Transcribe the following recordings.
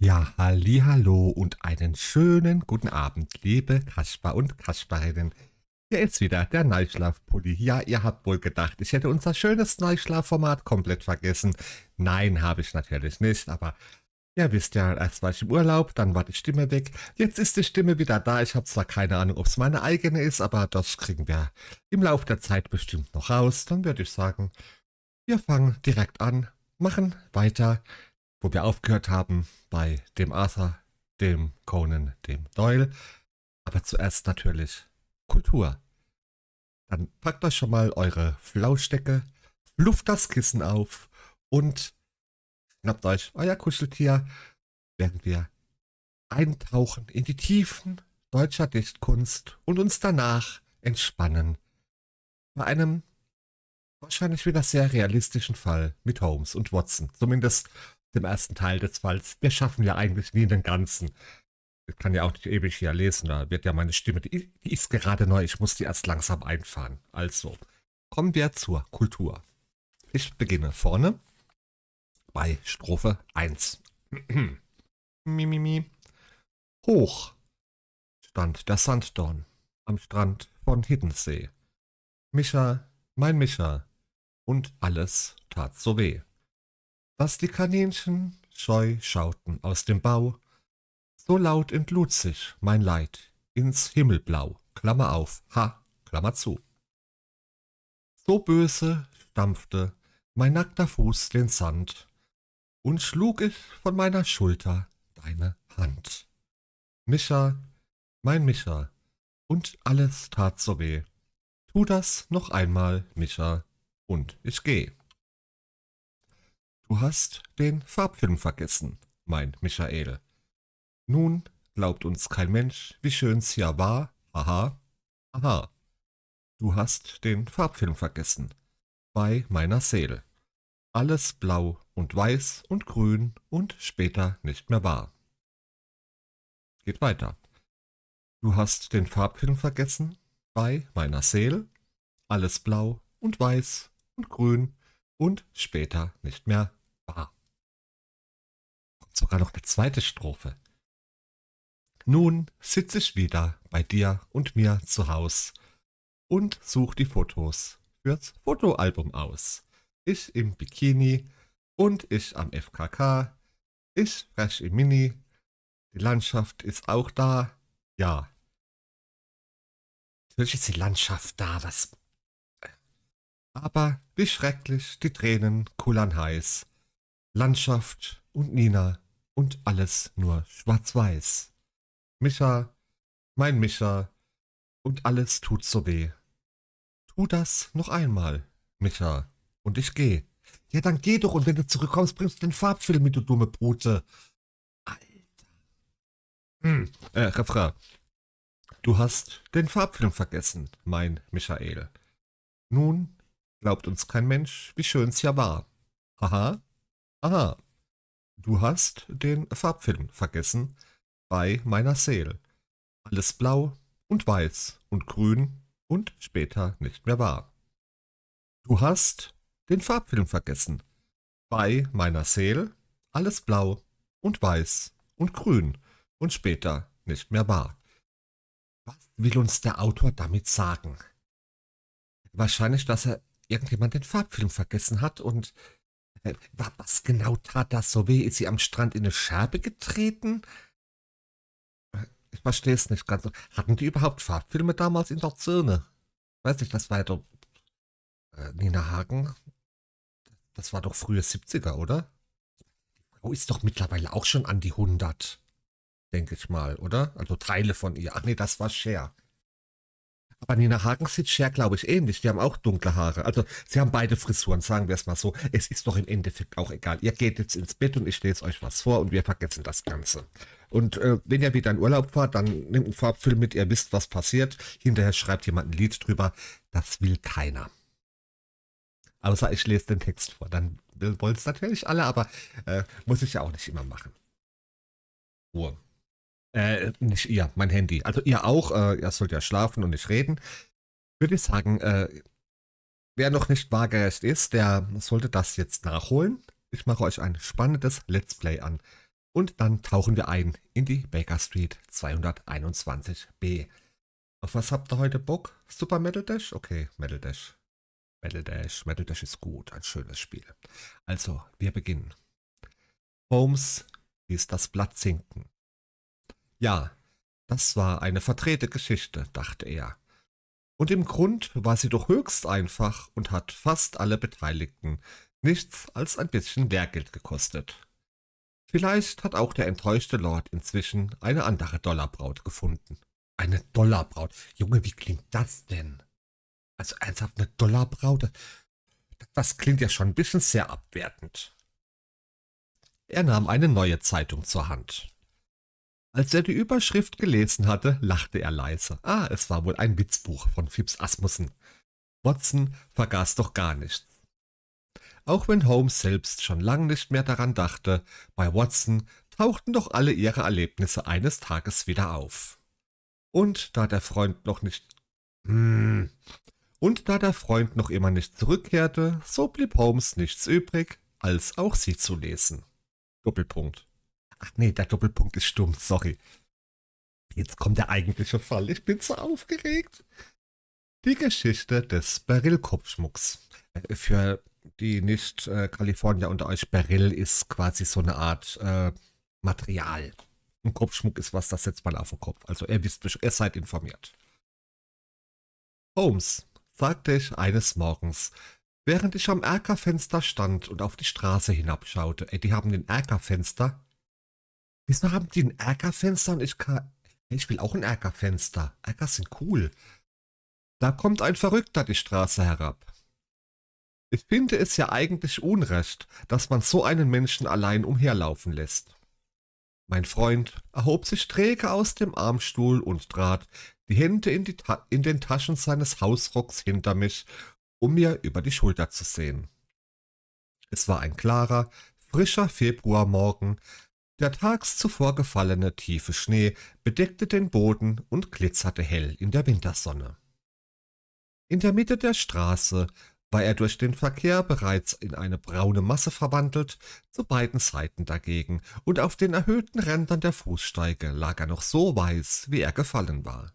Ja, halli, hallo und einen schönen guten Abend, liebe Kaspar und Kasparinnen. Hier ist wieder der Neuschlafpulli. Ja, ihr habt wohl gedacht, ich hätte unser schönes Neuschlafformat komplett vergessen. Nein, habe ich natürlich nicht, aber ihr wisst ja, erst war ich im Urlaub, dann war die Stimme weg. Jetzt ist die Stimme wieder da. Ich habe zwar keine Ahnung, ob es meine eigene ist, aber das kriegen wir im Laufe der Zeit bestimmt noch raus. Dann würde ich sagen, wir fangen direkt an, machen weiter wo wir aufgehört haben bei dem Arthur, dem Conan, dem Doyle. Aber zuerst natürlich Kultur. Dann packt euch schon mal eure Flauschdecke, luft das Kissen auf und schnappt euch euer Kuscheltier, während wir eintauchen in die Tiefen deutscher Dichtkunst und uns danach entspannen. Bei einem wahrscheinlich wieder sehr realistischen Fall mit Holmes und Watson. Zumindest dem ersten Teil des Falls. Wir schaffen ja eigentlich nie den Ganzen. Ich kann ja auch nicht ewig hier lesen, da wird ja meine Stimme, die, die ist gerade neu, ich muss die erst langsam einfahren. Also, kommen wir zur Kultur. Ich beginne vorne bei Strophe 1. Mimimi. Hoch stand der Sanddorn am Strand von Hiddensee. Micha, mein Micha, und alles tat so weh dass die Kaninchen scheu schauten aus dem Bau, so laut entlud sich mein Leid ins Himmelblau, Klammer auf, ha, Klammer zu. So böse stampfte mein nackter Fuß den Sand und schlug ich von meiner Schulter deine Hand. Micha, mein Micha, und alles tat so weh. Tu das noch einmal, Micha, und ich geh. Du hast den Farbfilm vergessen, mein Michael. Nun glaubt uns kein Mensch, wie schön's ja war, aha, aha. Du hast den Farbfilm vergessen, bei meiner Seele. Alles blau und weiß und grün und später nicht mehr wahr. Geht weiter. Du hast den Farbfilm vergessen, bei meiner Seele. Alles blau und weiß und grün und später nicht mehr sogar noch eine zweite Strophe. Nun sitze ich wieder bei dir und mir zu Haus und such die Fotos fürs Fotoalbum aus. Ich im Bikini und ich am FKK, ich fresh im Mini, die Landschaft ist auch da, ja. Natürlich ist die Landschaft da, was... Aber wie schrecklich, die Tränen kullern heiß. Landschaft und Nina und alles nur schwarz-weiß. Micha, mein Micha, und alles tut so weh. Tu das noch einmal, Micha, und ich geh. Ja, dann geh doch, und wenn du zurückkommst, bringst du den Farbfilm mit, du dumme Brute. Alter. Hm, äh, Refrain. Du hast den Farbfilm vergessen, mein Michael. Nun glaubt uns kein Mensch, wie schön's ja war. aha. aha. Du hast den Farbfilm vergessen bei meiner Sale. Alles blau und weiß und grün und später nicht mehr wahr. Du hast den Farbfilm vergessen bei meiner Sale. Alles blau und weiß und grün und später nicht mehr wahr. Was will uns der Autor damit sagen? Wahrscheinlich, dass er irgendjemand den Farbfilm vergessen hat und äh, was genau tat das so weh? Ist sie am Strand in eine Scherbe getreten? Äh, ich verstehe es nicht ganz. Hatten die überhaupt Farbfilme damals in der Zone? Weiß nicht, das war ja doch äh, Nina Hagen. Das war doch frühe 70er, oder? Die Frau ist doch mittlerweile auch schon an die 100, denke ich mal, oder? Also Teile von ihr. Ach nee, das war Cher. Aber Nina Hagen sieht ja, glaube ich, ähnlich. Die haben auch dunkle Haare. Also, sie haben beide Frisuren, sagen wir es mal so. Es ist doch im Endeffekt auch egal. Ihr geht jetzt ins Bett und ich lese euch was vor und wir vergessen das Ganze. Und äh, wenn ihr wieder in Urlaub fahrt, dann nehmt einen Farbfilm mit, ihr wisst, was passiert. Hinterher schreibt jemand ein Lied drüber. Das will keiner. Außer ich lese den Text vor. Dann wollen es natürlich alle, aber äh, muss ich ja auch nicht immer machen. Ruhe. Äh, nicht ihr, mein Handy. Also ihr auch, äh, ihr sollt ja schlafen und nicht reden. Würde ich sagen, äh, wer noch nicht waagerecht ist, der sollte das jetzt nachholen. Ich mache euch ein spannendes Let's Play an. Und dann tauchen wir ein in die Baker Street 221b. Auf was habt ihr heute Bock? Super Metal Dash? Okay, Metal Dash. Metal Dash, Metal Dash ist gut, ein schönes Spiel. Also, wir beginnen. Holmes ließ das Blatt sinken. Ja, das war eine verdrehte Geschichte, dachte er. Und im Grund war sie doch höchst einfach und hat fast alle Beteiligten nichts als ein bisschen Lehrgeld gekostet. Vielleicht hat auch der enttäuschte Lord inzwischen eine andere Dollarbraut gefunden. Eine Dollarbraut? Junge, wie klingt das denn? Also ernsthaft eine Dollarbraut? Das klingt ja schon ein bisschen sehr abwertend. Er nahm eine neue Zeitung zur Hand. Als er die Überschrift gelesen hatte, lachte er leise. Ah, es war wohl ein Witzbuch von Phipps Asmussen. Watson vergaß doch gar nichts. Auch wenn Holmes selbst schon lange nicht mehr daran dachte, bei Watson tauchten doch alle ihre Erlebnisse eines Tages wieder auf. Und da der Freund noch nicht... Hm. Und da der Freund noch immer nicht zurückkehrte, so blieb Holmes nichts übrig, als auch sie zu lesen. Doppelpunkt. Ach nee, der Doppelpunkt ist stumm, sorry. Jetzt kommt der eigentliche Fall. Ich bin so aufgeregt. Die Geschichte des Beryl-Kopfschmucks. Äh, für die Nicht-Kalifornier unter euch, Beryl ist quasi so eine Art äh, Material. Ein Kopfschmuck ist was, das setzt man auf den Kopf. Also ihr wisst, ihr seid informiert. Holmes, sagte ich eines Morgens, während ich am Erkerfenster stand und auf die Straße hinabschaute. Äh, die haben den Erkerfenster Wieso haben die ein Erkerfenster und ich kann... Ich will auch ein Erkerfenster. Erker sind cool. Da kommt ein Verrückter die Straße herab. Ich finde es ja eigentlich unrecht, dass man so einen Menschen allein umherlaufen lässt. Mein Freund erhob sich träge aus dem Armstuhl und trat, die Hände in, die in, den Taschen seines Hausrocks hinter mich, um mir über die Schulter zu sehen. Es war ein klarer, frischer Februarmorgen, der tags zuvor gefallene tiefe Schnee bedeckte den Boden und glitzerte hell in der Wintersonne. In der Mitte der Straße war er durch den Verkehr bereits in eine braune Masse verwandelt, zu beiden Seiten dagegen, und auf den erhöhten Rändern der Fußsteige lag er noch so weiß, wie er gefallen war.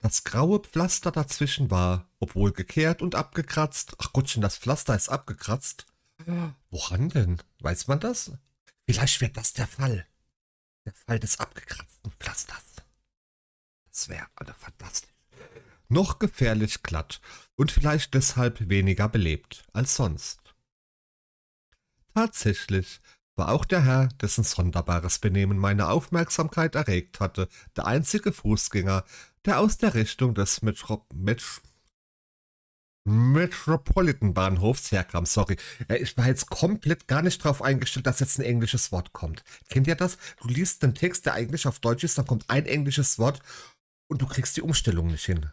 Das graue Pflaster dazwischen war, obwohl gekehrt und abgekratzt, ach Gottchen, das Pflaster ist abgekratzt. Woran denn? Weiß man das? Vielleicht wird das der Fall. Der Fall des abgekratzten Pflasters. Das wäre alle fantastisch. Noch gefährlich glatt und vielleicht deshalb weniger belebt als sonst. Tatsächlich war auch der Herr, dessen sonderbares Benehmen meine Aufmerksamkeit erregt hatte, der einzige Fußgänger, der aus der Richtung des Metro Met Metropolitan-Bahnhofs herkam. Sorry, äh, ich war jetzt komplett gar nicht darauf eingestellt, dass jetzt ein englisches Wort kommt. Kennt ihr das? Du liest einen Text, der eigentlich auf Deutsch ist, dann kommt ein englisches Wort und du kriegst die Umstellung nicht hin.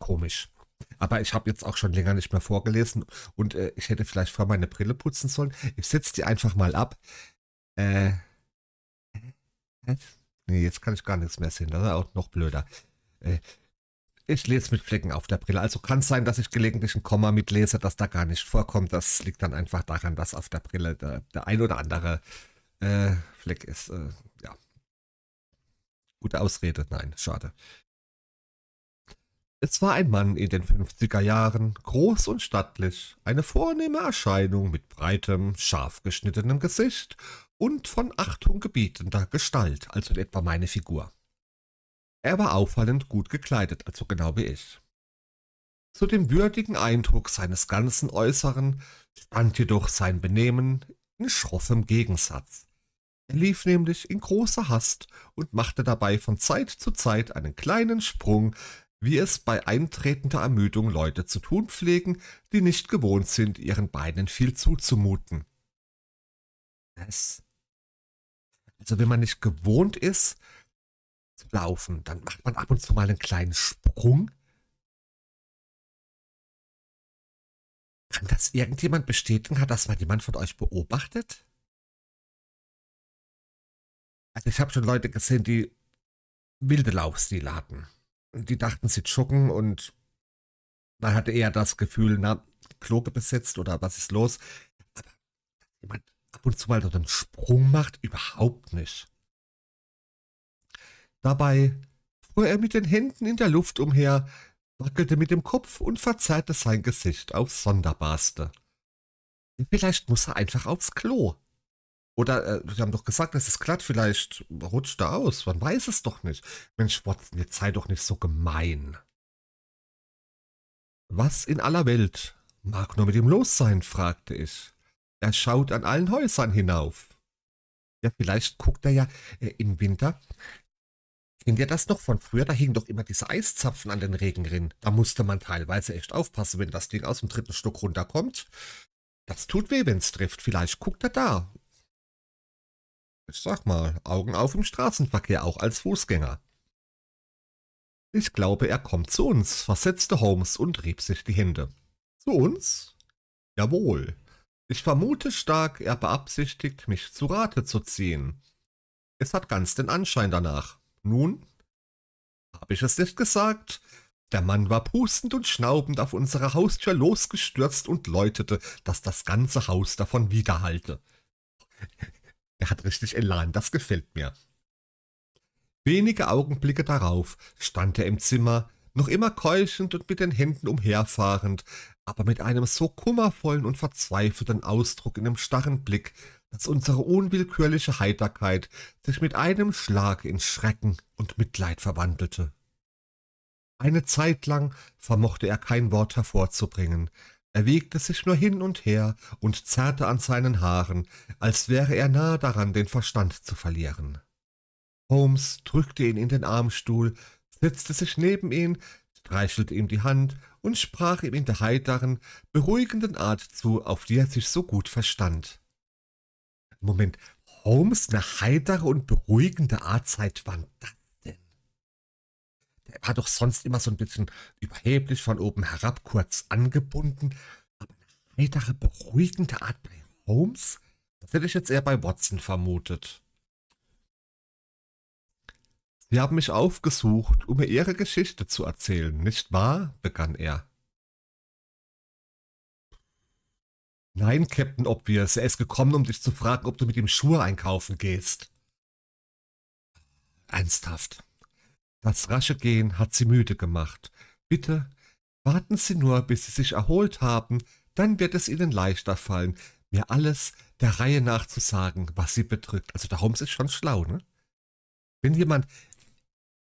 Komisch. Aber ich habe jetzt auch schon länger nicht mehr vorgelesen und äh, ich hätte vielleicht vorher meine Brille putzen sollen. Ich setze die einfach mal ab. Äh. Nee, jetzt kann ich gar nichts mehr sehen. Das ist auch noch blöder. Äh, ich lese mit Flecken auf der Brille. Also kann es sein, dass ich gelegentlich ein Komma mitlese, das da gar nicht vorkommt. Das liegt dann einfach daran, dass auf der Brille der, der ein oder andere äh, Fleck ist. Äh, ja. Gute Ausrede. Nein, schade. Es war ein Mann in den 50er Jahren, groß und stattlich, eine vornehme Erscheinung mit breitem, scharf geschnittenem Gesicht und von Achtung gebietender Gestalt, also in etwa meine Figur. Er war auffallend gut gekleidet, also genau wie ich. Zu dem würdigen Eindruck seines ganzen Äußeren stand jedoch sein Benehmen in schroffem Gegensatz. Er lief nämlich in großer Hast und machte dabei von Zeit zu Zeit einen kleinen Sprung, wie es bei eintretender Ermüdung Leute zu tun pflegen, die nicht gewohnt sind, ihren Beinen viel zuzumuten. Das. Also wenn man nicht gewohnt ist, laufen. Dann macht man ab und zu mal einen kleinen Sprung. Kann das irgendjemand bestätigen? Hat das mal jemand von euch beobachtet? Also ich habe schon Leute gesehen, die wilde Laufstile hatten. Und die dachten, sie joggen und man hatte eher das Gefühl, na, Kloge besetzt oder was ist los. Aber jemand ab und zu mal so einen Sprung macht, überhaupt nicht. Dabei fuhr er mit den Händen in der Luft umher, wackelte mit dem Kopf und verzerrte sein Gesicht aufs Sonderbarste. Vielleicht muss er einfach aufs Klo. Oder, äh, wir haben doch gesagt, es ist glatt, vielleicht rutscht er aus, man weiß es doch nicht. Mensch, Watson, jetzt sei doch nicht so gemein. Was in aller Welt mag nur mit ihm los sein, fragte ich. Er schaut an allen Häusern hinauf. Ja, vielleicht guckt er ja äh, im Winter, Kennt ihr das noch von früher? Da hingen doch immer diese Eiszapfen an den Regenrinnen. Da musste man teilweise echt aufpassen, wenn das Ding aus dem dritten Stock runterkommt. Das tut weh, wenn's trifft. Vielleicht guckt er da. Ich sag mal, Augen auf im Straßenverkehr, auch als Fußgänger. Ich glaube, er kommt zu uns, versetzte Holmes und rieb sich die Hände. Zu uns? Jawohl. Ich vermute stark, er beabsichtigt, mich zu Rate zu ziehen. Es hat ganz den Anschein danach. Nun, habe ich es nicht gesagt? Der Mann war pustend und schnaubend auf unsere Haustür losgestürzt und läutete, dass das ganze Haus davon widerhallte. er hat richtig Elan, das gefällt mir. Wenige Augenblicke darauf stand er im Zimmer, noch immer keuchend und mit den Händen umherfahrend, aber mit einem so kummervollen und verzweifelten Ausdruck in dem starren Blick, dass unsere unwillkürliche Heiterkeit sich mit einem Schlag in Schrecken und Mitleid verwandelte. Eine Zeit lang vermochte er kein Wort hervorzubringen, er wiegte sich nur hin und her und zerrte an seinen Haaren, als wäre er nahe daran, den Verstand zu verlieren. Holmes drückte ihn in den Armstuhl, setzte sich neben ihn, streichelte ihm die Hand und sprach ihm in der heiteren, beruhigenden Art zu, auf die er sich so gut verstand. Moment, Holmes eine heitere und beruhigende Art seit wann das denn? Der war doch sonst immer so ein bisschen überheblich von oben herab, kurz angebunden, aber eine heitere, beruhigende Art bei Holmes? Das hätte ich jetzt eher bei Watson vermutet. Sie haben mich aufgesucht, um mir Ihre Geschichte zu erzählen, nicht wahr? begann er. Nein, Captain Obvious, er ist gekommen, um dich zu fragen, ob du mit ihm Schuhe einkaufen gehst. Ernsthaft. Das rasche Gehen hat sie müde gemacht. Bitte, warten Sie nur, bis Sie sich erholt haben, dann wird es Ihnen leichter fallen, mir alles der Reihe nach zu sagen, was Sie bedrückt. Also der Holmes ist schon schlau, ne? Wenn jemand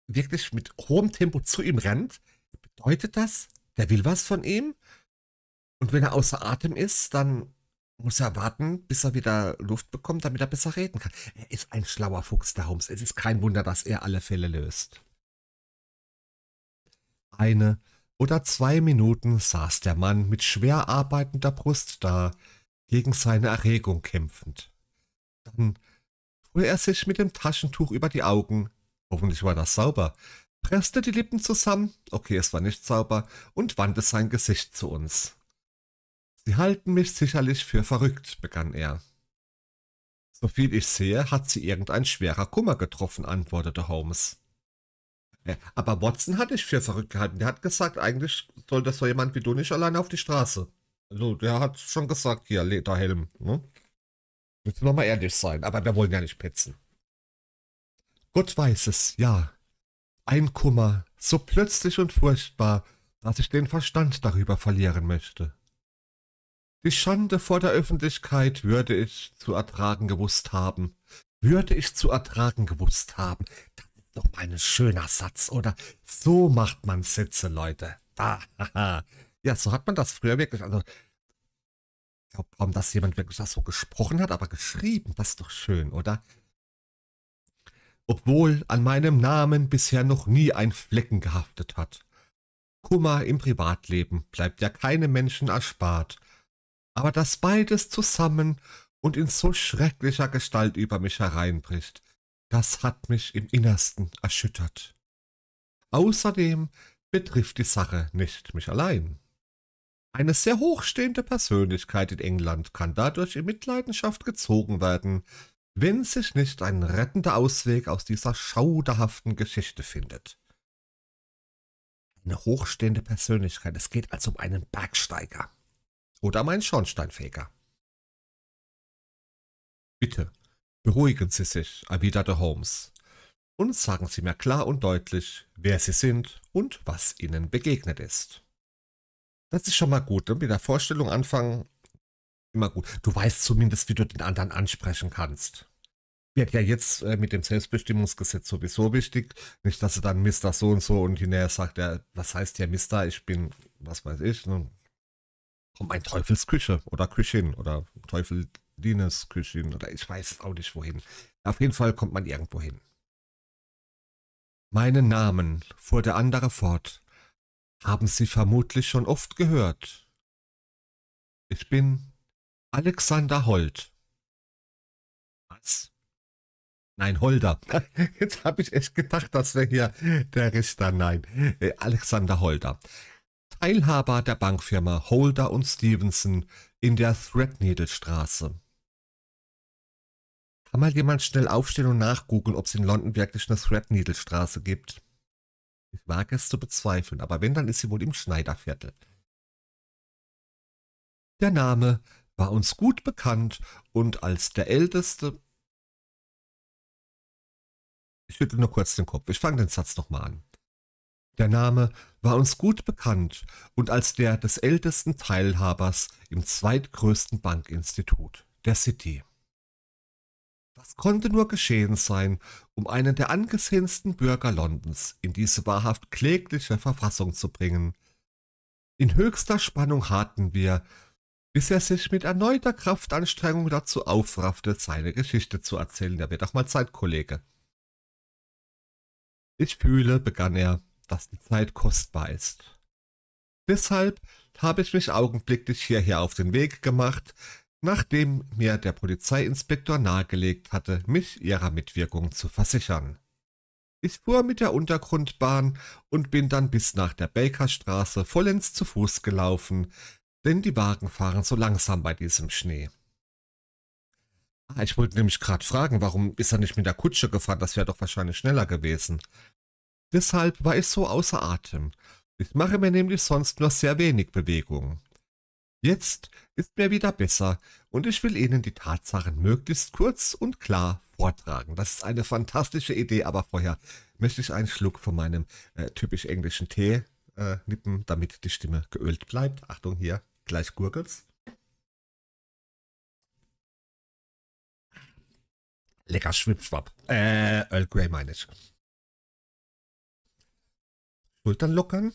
wirklich mit hohem Tempo zu ihm rennt, bedeutet das, der will was von ihm und wenn er außer Atem ist, dann muss er warten, bis er wieder Luft bekommt, damit er besser reden kann. Er ist ein schlauer Fuchs, der Holmes. Es ist kein Wunder, dass er alle Fälle löst. Eine oder zwei Minuten saß der Mann mit schwer arbeitender Brust da, gegen seine Erregung kämpfend. Dann fuhr er sich mit dem Taschentuch über die Augen. Hoffentlich war das sauber. Presste die Lippen zusammen, okay, es war nicht sauber, und wandte sein Gesicht zu uns. Sie halten mich sicherlich für verrückt, begann er. Soviel ich sehe, hat sie irgendein schwerer Kummer getroffen, antwortete Holmes. Äh, aber Watson hat dich für verrückt gehalten. Der hat gesagt, eigentlich soll das so jemand wie du nicht alleine auf die Straße. Also, der hat schon gesagt, hier, Lederhelm, Ne? Müssen wir mal ehrlich sein, aber wir wollen ja nicht petzen. Gott weiß es, ja. Ein Kummer, so plötzlich und furchtbar, dass ich den Verstand darüber verlieren möchte. Die Schande vor der Öffentlichkeit würde ich zu ertragen gewusst haben. Würde ich zu ertragen gewusst haben. Das ist doch mal ein schöner Satz, oder? So macht man Sätze, Leute. Da, haha. Ja, so hat man das früher wirklich. Also, ich glaube kaum, dass jemand wirklich das so gesprochen hat, aber geschrieben, das ist doch schön, oder? Obwohl an meinem Namen bisher noch nie ein Flecken gehaftet hat. Kummer im Privatleben bleibt ja keinem Menschen erspart aber dass beides zusammen und in so schrecklicher Gestalt über mich hereinbricht, das hat mich im Innersten erschüttert. Außerdem betrifft die Sache nicht mich allein. Eine sehr hochstehende Persönlichkeit in England kann dadurch in Mitleidenschaft gezogen werden, wenn sich nicht ein rettender Ausweg aus dieser schauderhaften Geschichte findet. Eine hochstehende Persönlichkeit, es geht also um einen Bergsteiger oder mein Schornsteinfeger. Bitte, beruhigen Sie sich, erwiderte Holmes, und sagen Sie mir klar und deutlich, wer Sie sind und was Ihnen begegnet ist. Das ist schon mal gut, ne? mit der Vorstellung anfangen, immer gut. Du weißt zumindest, wie du den anderen ansprechen kannst. Wird ja jetzt äh, mit dem Selbstbestimmungsgesetz sowieso wichtig. Nicht, dass er dann Mister so und so und hinterher sagt er, was heißt der Mister, ich bin, was weiß ich, ne? um ein Teufelsküche oder Küchin oder Teufel Dines Küchin oder ich weiß auch nicht wohin. Auf jeden Fall kommt man irgendwo hin. Meinen Namen, fuhr der andere fort, haben Sie vermutlich schon oft gehört. Ich bin Alexander Holt. Was? Nein, Holder. Jetzt habe ich echt gedacht, das wäre hier der Richter. Nein, äh, Alexander Holder. Teilhaber der Bankfirma Holder und Stevenson in der Threadneedle-Straße. Kann mal jemand schnell aufstehen und nachgoogeln, ob es in London wirklich eine Threadneedle-Straße gibt? Ich wage es zu bezweifeln, aber wenn, dann ist sie wohl im Schneiderviertel. Der Name war uns gut bekannt und als der älteste... Ich schüttel nur kurz den Kopf, ich fange den Satz nochmal an. Der Name war uns gut bekannt und als der des ältesten Teilhabers im zweitgrößten Bankinstitut, der City. Was konnte nur geschehen sein, um einen der angesehensten Bürger Londons in diese wahrhaft klägliche Verfassung zu bringen? In höchster Spannung harrten wir, bis er sich mit erneuter Kraftanstrengung dazu aufraffte, seine Geschichte zu erzählen. Da wird auch mal Zeit, Kollege. Ich fühle, begann er, dass die Zeit kostbar ist. Deshalb habe ich mich augenblicklich hierher auf den Weg gemacht, nachdem mir der Polizeiinspektor nahegelegt hatte, mich ihrer Mitwirkung zu versichern. Ich fuhr mit der Untergrundbahn und bin dann bis nach der Bakerstraße vollends zu Fuß gelaufen, denn die Wagen fahren so langsam bei diesem Schnee. Ah, ich wollte nämlich gerade fragen, warum ist er nicht mit der Kutsche gefahren, das wäre doch wahrscheinlich schneller gewesen. Deshalb war ich so außer Atem. Ich mache mir nämlich sonst nur sehr wenig Bewegung. Jetzt ist mir wieder besser und ich will Ihnen die Tatsachen möglichst kurz und klar vortragen. Das ist eine fantastische Idee, aber vorher möchte ich einen Schluck von meinem äh, typisch englischen Tee äh, nippen, damit die Stimme geölt bleibt. Achtung hier, gleich gurgelt's. Lecker Schwippschwapp. Äh, Earl Grey meine ich. Schultern lockern.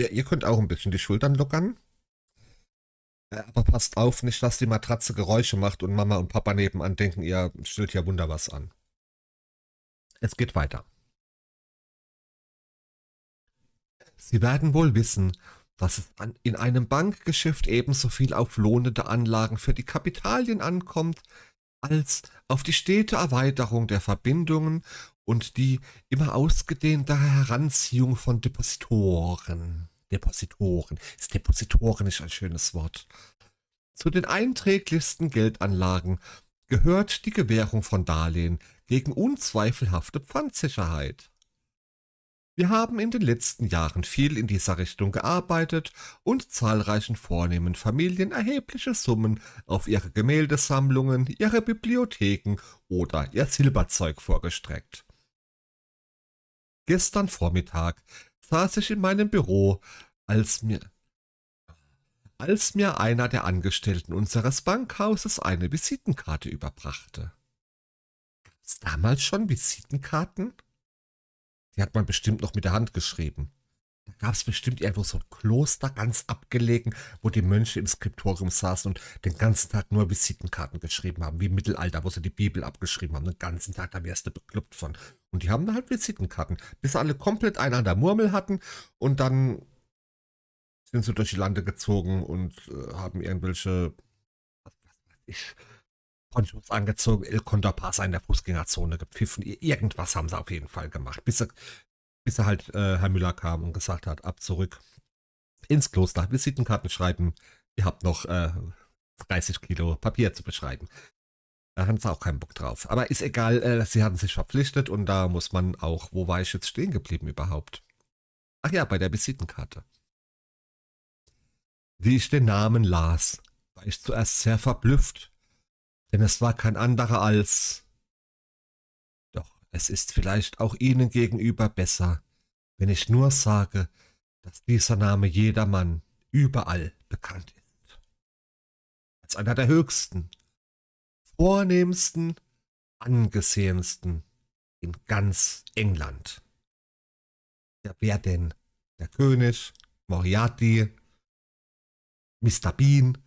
Ja, ihr könnt auch ein bisschen die Schultern lockern. Äh, aber passt auf, nicht, dass die Matratze Geräusche macht und Mama und Papa nebenan denken, ihr stellt ja wunder was an. Es geht weiter. Sie werden wohl wissen, dass es an, in einem Bankgeschäft ebenso viel auf lohnende Anlagen für die Kapitalien ankommt, als auf die stete Erweiterung der Verbindungen und die immer ausgedehnte Heranziehung von Depositoren. Depositoren. Ist Depositoren nicht ein schönes Wort? Zu den einträglichsten Geldanlagen gehört die Gewährung von Darlehen gegen unzweifelhafte Pfandsicherheit. Wir haben in den letzten Jahren viel in dieser Richtung gearbeitet und zahlreichen vornehmen Familien erhebliche Summen auf ihre Gemäldesammlungen, ihre Bibliotheken oder ihr Silberzeug vorgestreckt. Gestern Vormittag saß ich in meinem Büro, als mir, als mir einer der Angestellten unseres Bankhauses eine Visitenkarte überbrachte. Gab's damals schon Visitenkarten? Die hat man bestimmt noch mit der Hand geschrieben. Da gab es bestimmt irgendwo so ein Kloster ganz abgelegen, wo die Mönche im Skriptorium saßen und den ganzen Tag nur Visitenkarten geschrieben haben, wie im Mittelalter, wo sie die Bibel abgeschrieben haben. Den ganzen Tag, da wärst du bekloppt von. Und die haben da halt Visitenkarten, bis alle komplett einander Murmel hatten und dann sind sie durch die Lande gezogen und äh, haben irgendwelche, was weiß ich, Ponchos angezogen, El Condor Pass in der Fußgängerzone gepfiffen. Irgendwas haben sie auf jeden Fall gemacht, bis sie bis er halt äh, Herr Müller kam und gesagt hat, ab zurück ins Kloster, Visitenkarten schreiben, ihr habt noch äh, 30 Kilo Papier zu beschreiben. Da hatten sie auch keinen Bock drauf. Aber ist egal, äh, sie hatten sich verpflichtet und da muss man auch, wo war ich jetzt stehen geblieben überhaupt? Ach ja, bei der Visitenkarte. Wie ich den Namen las, war ich zuerst sehr verblüfft, denn es war kein anderer als es ist vielleicht auch Ihnen gegenüber besser, wenn ich nur sage, dass dieser Name jedermann überall bekannt ist. Als einer der höchsten, vornehmsten, angesehensten in ganz England. Ja, wer denn? Der König, Moriarty, Mr. Bean.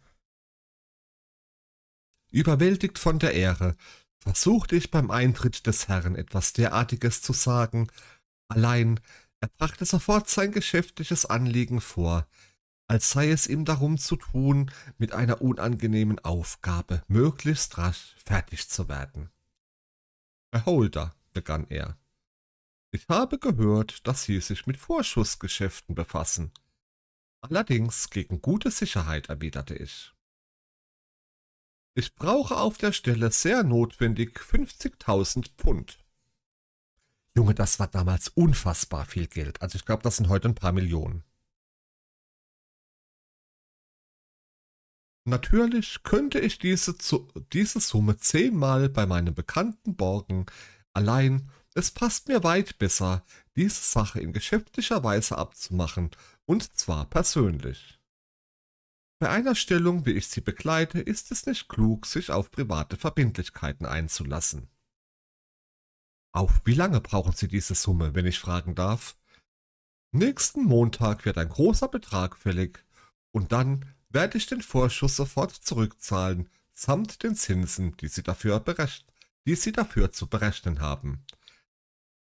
Überwältigt von der Ehre versuchte ich beim Eintritt des Herrn etwas derartiges zu sagen, allein er brachte sofort sein geschäftliches Anliegen vor, als sei es ihm darum zu tun, mit einer unangenehmen Aufgabe möglichst rasch fertig zu werden. Herr Holder, begann er, ich habe gehört, dass Sie sich mit Vorschussgeschäften befassen. Allerdings gegen gute Sicherheit, erwiderte ich. Ich brauche auf der Stelle sehr notwendig 50.000 Pfund. Junge, das war damals unfassbar viel Geld. Also ich glaube, das sind heute ein paar Millionen. Natürlich könnte ich diese, diese Summe zehnmal bei meinem Bekannten borgen, allein es passt mir weit besser, diese Sache in geschäftlicher Weise abzumachen, und zwar persönlich. Bei einer Stellung, wie ich sie begleite, ist es nicht klug, sich auf private Verbindlichkeiten einzulassen. Auf wie lange brauchen Sie diese Summe, wenn ich fragen darf? Nächsten Montag wird ein großer Betrag fällig und dann werde ich den Vorschuss sofort zurückzahlen, samt den Zinsen, die Sie dafür, die Sie dafür zu berechnen haben.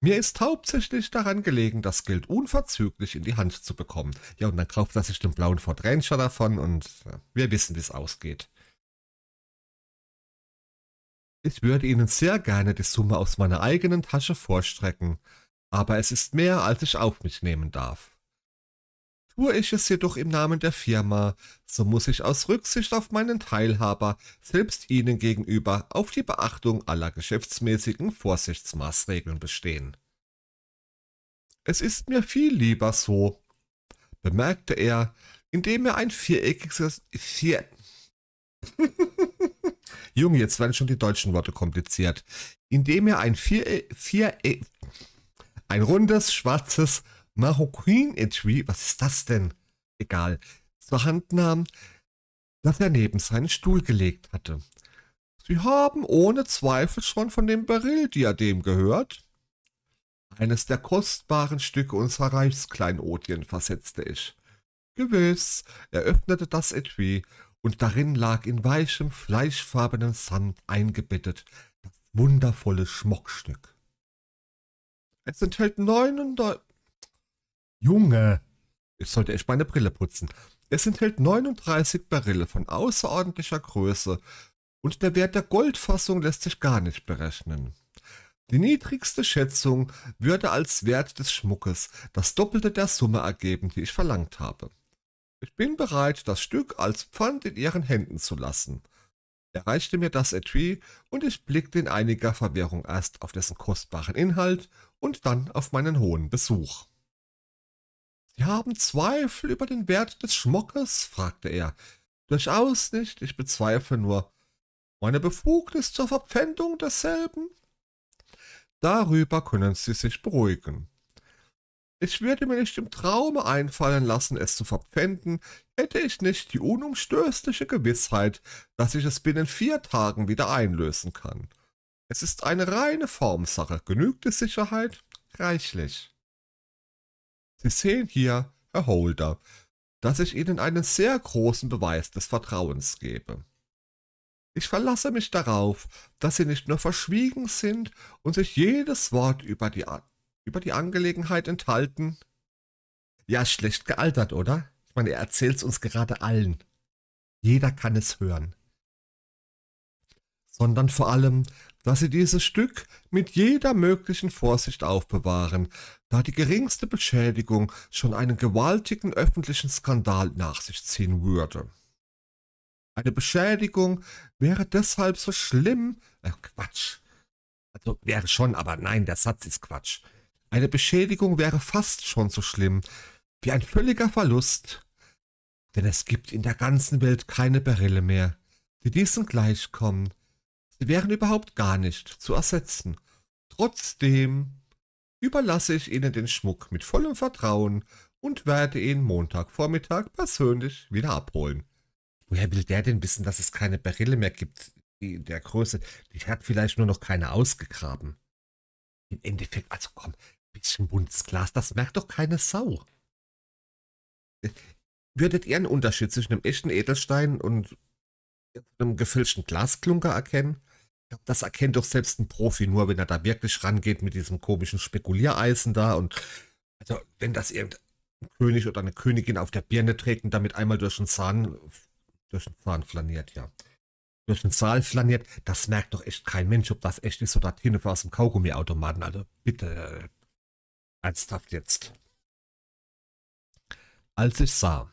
Mir ist hauptsächlich daran gelegen, das Geld unverzüglich in die Hand zu bekommen. Ja, und dann kauft er sich den blauen Ford Ranger davon und äh, wir wissen, wie es ausgeht. Ich würde Ihnen sehr gerne die Summe aus meiner eigenen Tasche vorstrecken, aber es ist mehr, als ich auf mich nehmen darf. Tue ich es jedoch im Namen der Firma, so muss ich aus Rücksicht auf meinen Teilhaber, selbst Ihnen gegenüber, auf die Beachtung aller geschäftsmäßigen Vorsichtsmaßregeln bestehen. Es ist mir viel lieber so, bemerkte er, indem er ein viereckiges vier Junge, jetzt werden schon die deutschen Worte kompliziert. Indem er ein vier, vier ein rundes, schwarzes Maroquin Etui, was ist das denn? Egal, zur Hand nahm, das er neben seinen Stuhl gelegt hatte. Sie haben ohne Zweifel schon von dem Beryl-Diadem gehört. Eines der kostbaren Stücke unserer Reichskleinodien, versetzte ich. Gewiss, er öffnete das Etui, und darin lag in weichem, fleischfarbenem Sand eingebettet das wundervolle Schmuckstück. Es enthält 99, Junge, ich sollte echt meine Brille putzen. Es enthält 39 Barille von außerordentlicher Größe und der Wert der Goldfassung lässt sich gar nicht berechnen. Die niedrigste Schätzung würde als Wert des Schmuckes das Doppelte der Summe ergeben, die ich verlangt habe. Ich bin bereit, das Stück als Pfand in ihren Händen zu lassen. Er reichte mir das Etui und ich blickte in einiger Verwirrung erst auf dessen kostbaren Inhalt und dann auf meinen hohen Besuch. Sie haben Zweifel über den Wert des Schmuckes? fragte er. Durchaus nicht, ich bezweifle nur meine Befugnis zur Verpfändung desselben. Darüber können Sie sich beruhigen. Ich würde mir nicht im Traume einfallen lassen, es zu verpfänden, hätte ich nicht die unumstößliche Gewissheit, dass ich es binnen vier Tagen wieder einlösen kann. Es ist eine reine Formsache, genügt die Sicherheit reichlich. Sie sehen hier, Herr Holder, dass ich Ihnen einen sehr großen Beweis des Vertrauens gebe. Ich verlasse mich darauf, dass Sie nicht nur verschwiegen sind und sich jedes Wort über die, über die Angelegenheit enthalten. Ja, schlecht gealtert, oder? Ich meine, er erzählt es uns gerade allen. Jeder kann es hören. Sondern vor allem, dass Sie dieses Stück mit jeder möglichen Vorsicht aufbewahren, da die geringste Beschädigung schon einen gewaltigen öffentlichen Skandal nach sich ziehen würde. Eine Beschädigung wäre deshalb so schlimm, äh, Quatsch. Also wäre schon, aber nein, der Satz ist Quatsch. Eine Beschädigung wäre fast schon so schlimm wie ein völliger Verlust, denn es gibt in der ganzen Welt keine Berille mehr, die diesem gleichkommen, Sie wären überhaupt gar nicht zu ersetzen. Trotzdem überlasse ich Ihnen den Schmuck mit vollem Vertrauen und werde ihn Montagvormittag persönlich wieder abholen. Woher will der denn wissen, dass es keine Berille mehr gibt? Die, der Größe, die hat vielleicht nur noch keine ausgegraben. Im Endeffekt, also komm, bisschen buntes Glas, das merkt doch keine Sau. Würdet ihr einen Unterschied zwischen einem echten Edelstein und einem gefälschten Glasklunker erkennen? Das erkennt doch selbst ein Profi nur, wenn er da wirklich rangeht mit diesem komischen Spekuliereisen da. Und also, wenn das irgendein König oder eine Königin auf der Birne trägt und damit einmal durch den Zahn, durch den Zahn flaniert, ja. Durch den Saal flaniert, das merkt doch echt kein Mensch, ob das echt ist oder Tinef aus dem Kaugummiautomaten. Also bitte, äh, ernsthaft jetzt. Als ich sah,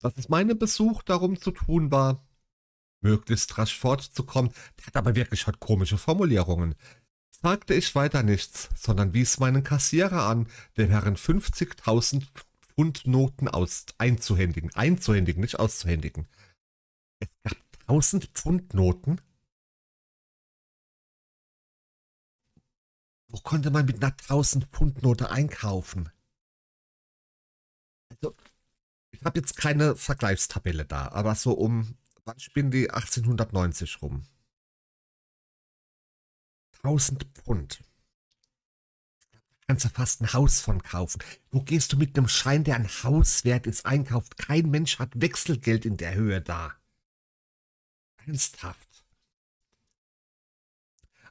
dass es meinem Besuch darum zu tun war, möglichst rasch fortzukommen, der hat aber wirklich hat komische Formulierungen. Sagte ich weiter nichts, sondern wies meinen Kassierer an, dem Herrn 50.000 Pfund Noten aus einzuhändigen. Einzuhändigen, nicht auszuhändigen. Es gab 1000 Pfund Noten? Wo konnte man mit einer 1000 Pfund Note einkaufen? Also, ich habe jetzt keine Vergleichstabelle da, aber so um wann spielen die 1890 rum? 1000 Pfund. Da kannst du fast ein Haus von kaufen. Wo gehst du mit einem Schein, der ein Hauswert ist, einkauft? Kein Mensch hat Wechselgeld in der Höhe da. Ernsthaft.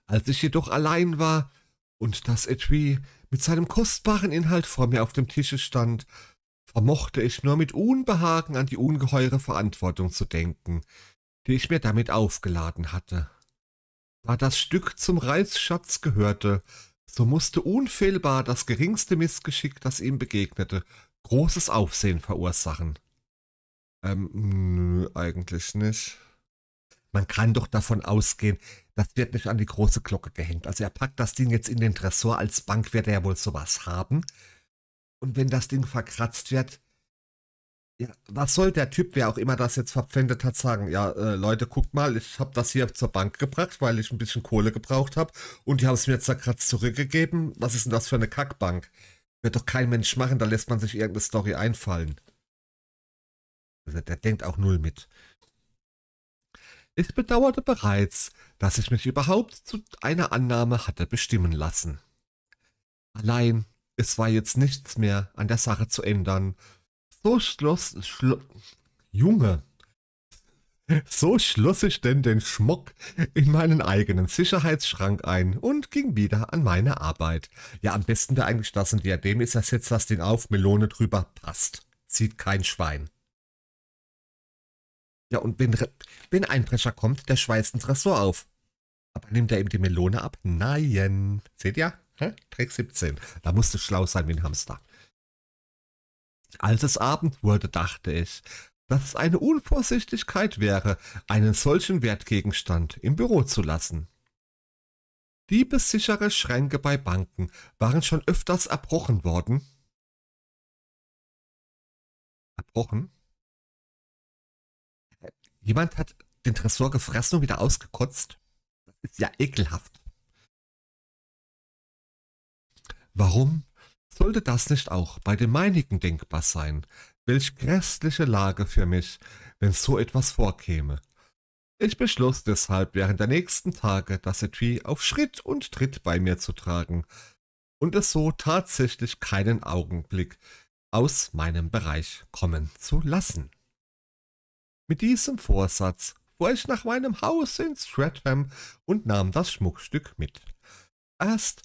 Als ich jedoch allein war und das Etui mit seinem kostbaren Inhalt vor mir auf dem Tische stand, vermochte ich nur mit Unbehagen an die ungeheure Verantwortung zu denken, die ich mir damit aufgeladen hatte. Da das Stück zum Reizschatz gehörte, so musste unfehlbar das geringste Missgeschick, das ihm begegnete, großes Aufsehen verursachen. Ähm, nö, eigentlich nicht. Man kann doch davon ausgehen, das wird nicht an die große Glocke gehängt. Also er packt das Ding jetzt in den Tresor, als Bank wird er ja wohl sowas haben. Und wenn das Ding verkratzt wird, ja, was soll der Typ, wer auch immer das jetzt verpfändet hat, sagen? Ja, äh, Leute, guckt mal, ich habe das hier zur Bank gebracht, weil ich ein bisschen Kohle gebraucht habe und die haben es mir zerkratzt zurückgegeben. Was ist denn das für eine Kackbank? Wird doch kein Mensch machen, da lässt man sich irgendeine Story einfallen. Also, der denkt auch null mit. Ich bedauerte bereits, dass ich mich überhaupt zu einer Annahme hatte bestimmen lassen. Allein es war jetzt nichts mehr an der Sache zu ändern. So schloss... Schlo Junge! So schloss ich denn den Schmuck in meinen eigenen Sicherheitsschrank ein und ging wieder an meine Arbeit. Ja, am besten wäre eigentlich das ein Diadem ist das jetzt, was den auf Melone drüber passt. Sieht kein Schwein. Ja, und wenn, wenn Einbrecher kommt, der schweißt ein Tresor auf. Aber nimmt er ihm die Melone ab? Nein. Seht ihr? Hä? Dreck 17. Da musst du schlau sein wie ein Hamster. Als es Abend wurde, dachte ich, dass es eine Unvorsichtigkeit wäre, einen solchen Wertgegenstand im Büro zu lassen. Diebessichere Schränke bei Banken waren schon öfters erbrochen worden. Erbrochen? Jemand hat den Tresor gefressen und wieder ausgekotzt? Das ist ja ekelhaft. Warum sollte das nicht auch bei dem meinigen denkbar sein? Welch grässliche Lage für mich, wenn so etwas vorkäme. Ich beschloss deshalb während der nächsten Tage, das Etui auf Schritt und Tritt bei mir zu tragen und es so tatsächlich keinen Augenblick aus meinem Bereich kommen zu lassen. Mit diesem Vorsatz fuhr ich nach meinem Haus in Stratham und nahm das Schmuckstück mit. Erst